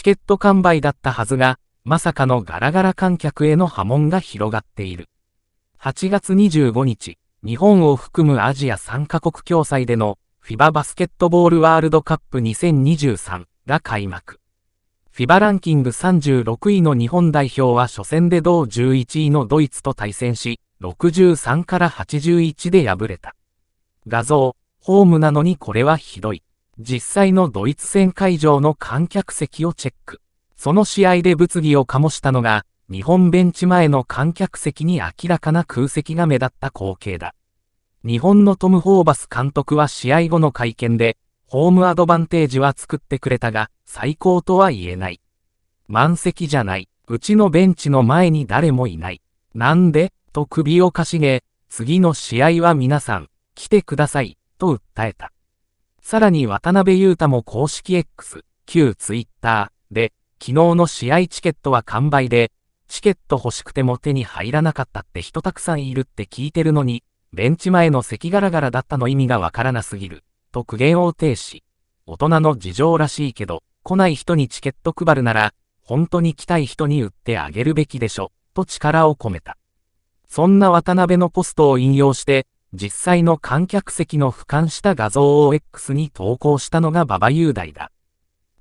チケット完売だったはずが、まさかのガラガラ観客への波紋が広がっている。8月25日、日本を含むアジア3カ国共催での FIBA バスケットボールワールドカップ2023が開幕。FIBA ランキング36位の日本代表は初戦で同11位のドイツと対戦し、63から81で敗れた。画像、ホームなのにこれはひどい。実際のドイツ戦会場の観客席をチェック。その試合で物議を醸したのが、日本ベンチ前の観客席に明らかな空席が目立った光景だ。日本のトム・ホーバス監督は試合後の会見で、ホームアドバンテージは作ってくれたが、最高とは言えない。満席じゃない。うちのベンチの前に誰もいない。なんでと首をかしげ、次の試合は皆さん、来てください、と訴えた。さらに渡辺裕太も公式 X、旧 Twitter で、昨日の試合チケットは完売で、チケット欲しくても手に入らなかったって人たくさんいるって聞いてるのに、ベンチ前の席ガラガラだったの意味がわからなすぎる、と苦言を呈し、大人の事情らしいけど、来ない人にチケット配るなら、本当に来たい人に売ってあげるべきでしょ、と力を込めた。そんな渡辺のポストを引用して、実際の観客席の俯瞰した画像を X に投稿したのが馬場雄大だ。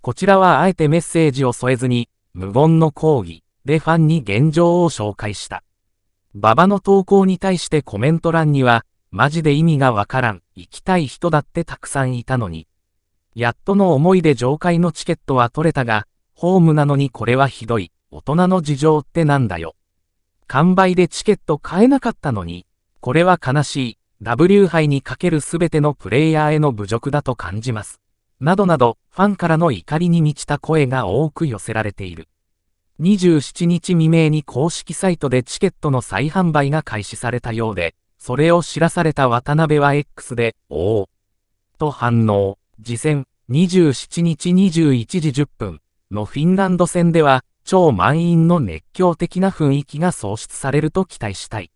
こちらはあえてメッセージを添えずに、無言の抗議でファンに現状を紹介した。馬場の投稿に対してコメント欄には、マジで意味がわからん、行きたい人だってたくさんいたのに。やっとの思いで上階のチケットは取れたが、ホームなのにこれはひどい、大人の事情ってなんだよ。完売でチケット買えなかったのに、これは悲しい、W 杯にかけるすべてのプレイヤーへの侮辱だと感じます。などなど、ファンからの怒りに満ちた声が多く寄せられている。27日未明に公式サイトでチケットの再販売が開始されたようで、それを知らされた渡辺は X で、おお。と反応。次戦、27日21時10分のフィンランド戦では、超満員の熱狂的な雰囲気が創出されると期待したい。